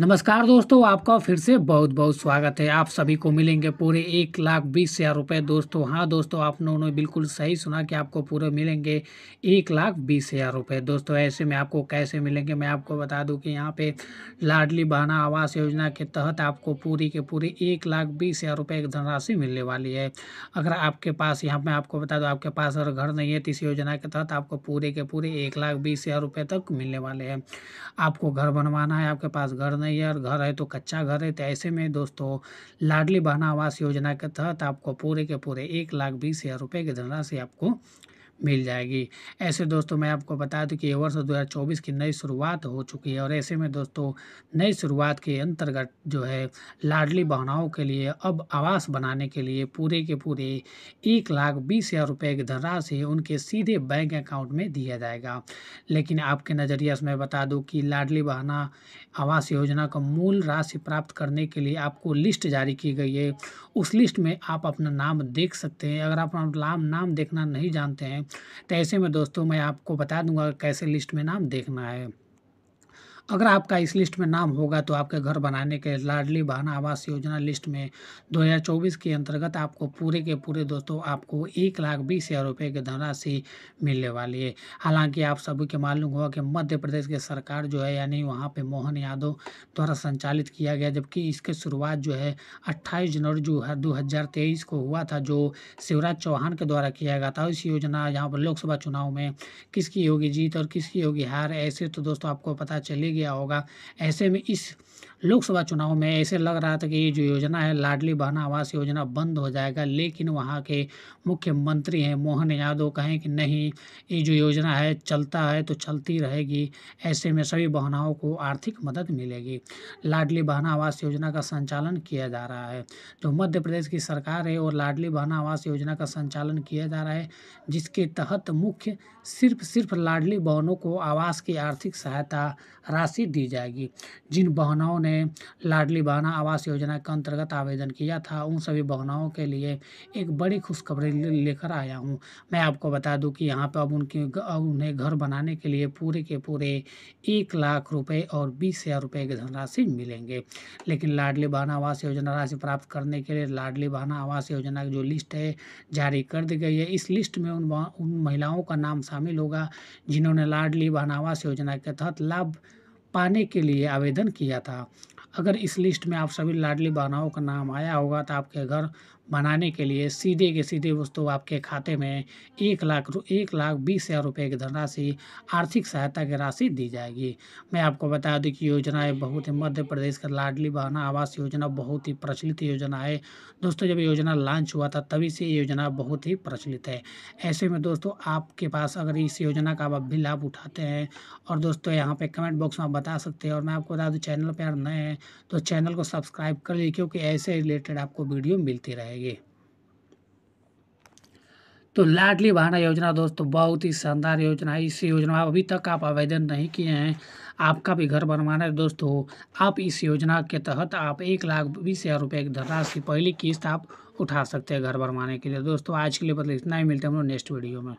नमस्कार दोस्तों आपका फिर से बहुत बहुत स्वागत है आप सभी को मिलेंगे पूरे एक लाख बीस हज़ार रुपये दोस्तों हाँ दोस्तों आपने ने बिल्कुल सही सुना कि आपको पूरे मिलेंगे एक लाख बीस हज़ार रुपये दोस्तों ऐसे में आपको कैसे मिलेंगे मैं आपको बता दूं कि यहाँ पे लाडली बहाना आवास योजना के तहत आपको पूरी के पूरी एक लाख बीस हज़ार रुपये की धनराशि मिलने वाली है अगर आपके पास यहाँ मैं आपको बता दूँ आपके पास अगर घर नहीं है तो इस योजना के तहत आपको पूरे के पूरे एक लाख बीस हज़ार रुपये तक मिलने वाले हैं आपको घर बनवाना है आपके पास घर नहीं और घर है तो कच्चा घर है तो ऐसे में दोस्तों लाडली बहना आवास योजना के तहत आपको पूरे के पूरे एक लाख बीस हज़ार रुपये की धनराशि आपको मिल जाएगी ऐसे दोस्तों मैं आपको बता दूं कि ये वर्ष 2024 की नई शुरुआत हो चुकी है और ऐसे में दोस्तों नई शुरुआत के अंतर्गत जो है लाडली बहनाओं के लिए अब आवास बनाने के लिए पूरे के पूरे एक लाख बीस हज़ार रुपये की धनराशि उनके सीधे बैंक अकाउंट में दिया जाएगा लेकिन आपके नज़रिया से मैं बता दूँ कि लाडली बहना आवास योजना का मूल राशि प्राप्त करने के लिए आपको लिस्ट जारी की गई है उस लिस्ट में आप अपना नाम देख सकते हैं अगर आप अपना नाम देखना नहीं जानते हैं तो ऐसे में दोस्तों मैं आपको बता दूंगा कैसे लिस्ट में नाम देखना है अगर आपका इस लिस्ट में नाम होगा तो आपके घर बनाने के लाडली बहन आवास योजना लिस्ट में 2024 के अंतर्गत आपको पूरे के पूरे दोस्तों आपको एक लाख बीस हज़ार रुपये की धनराशि मिलने वाली है हालांकि आप सभी के मालूम हुआ कि मध्य प्रदेश की सरकार जो है यानी वहाँ पर मोहन यादव द्वारा संचालित किया गया जबकि इसकी शुरुआत जो है अट्ठाईस जनवरी जो दो को हुआ था जो शिवराज चौहान के द्वारा किया गया था इस योजना यहाँ पर लोकसभा चुनाव में किसकी होगी जीत और किसकी होगी हार ऐसे तो दोस्तों आपको पता चले गया होगा ऐसे में इस लोकसभा चुनाव में ऐसे लग रहा था कि ये जो योजना है लाडली बहना आवास योजना बंद हो जाएगा लेकिन वहाँ के मुख्यमंत्री हैं मोहन यादव कहें कि नहीं ये जो योजना है चलता है तो चलती रहेगी ऐसे में सभी बहनाओं को आर्थिक मदद मिलेगी लाडली बहना आवास योजना का संचालन किया जा रहा है जो मध्य प्रदेश की सरकार है और लाडली बहना आवास योजना का संचालन किया जा रहा है जिसके तहत मुख्य सिर्फ सिर्फ लाडली बहनों को आवास की आर्थिक सहायता राशि दी जाएगी जिन बहनाओं ने में लाडली बहना आवास योजना के अंतर्गत आवेदन किया था उन सभी बहनाओं के लिए एक बड़ी खुशखबरी लेकर आया हूँ मैं आपको बता दूँ कि यहाँ पर अब उनके उन्हें घर बनाने के लिए पूरे के पूरे एक लाख रुपये और बीस हज़ार रुपये की धनराशि मिलेंगे लेकिन लाडली बहना आवास योजना राशि प्राप्त करने के लिए लाडली बहना आवास योजना की जो लिस्ट है जारी कर दी गई है इस लिस्ट में उन उन महिलाओं का नाम शामिल होगा जिन्होंने लाडली बहना आवास योजना के तहत लाभ पाने के लिए आवेदन किया था अगर इस लिस्ट में आप सभी लाडली बहनाओं का नाम आया होगा तो आपके घर बनाने के लिए सीधे के सीधे दोस्तों आपके खाते में एक लाख एक लाख बीस हज़ार रुपये की धनराशि आर्थिक सहायता की राशि दी जाएगी मैं आपको बता दूं कि योजनाएं बहुत ही मध्य प्रदेश का लाडली बहना आवास योजना बहुत ही प्रचलित योजना है दोस्तों जब योजना लॉन्च हुआ था तभी से ये योजना बहुत ही प्रचलित है ऐसे में दोस्तों आपके पास अगर इस योजना का आप भी लाभ उठाते हैं और दोस्तों यहाँ पर कमेंट बॉक्स में आप बता सकते हैं और मैं आपको बता दूँ चैनल पर नए हैं तो चैनल को सब्सक्राइब कर लीजिए क्योंकि ऐसे रिलेटेड आपको वीडियो मिलती रहे जाएगी तो लाडली बहाना योजना दोस्तों बहुत ही शानदार योजना है इस योजना अभी तक आप आवेदन नहीं किए हैं आपका भी घर बनवाना है दोस्तों आप इस योजना के तहत आप एक लाख बीस हज़ार रुपये की धनराशि पहली किस्त आप उठा सकते हैं घर बनवाने के लिए दोस्तों आज के लिए बदले इतना ही मिलते हैं हम लोग नेक्स्ट वीडियो में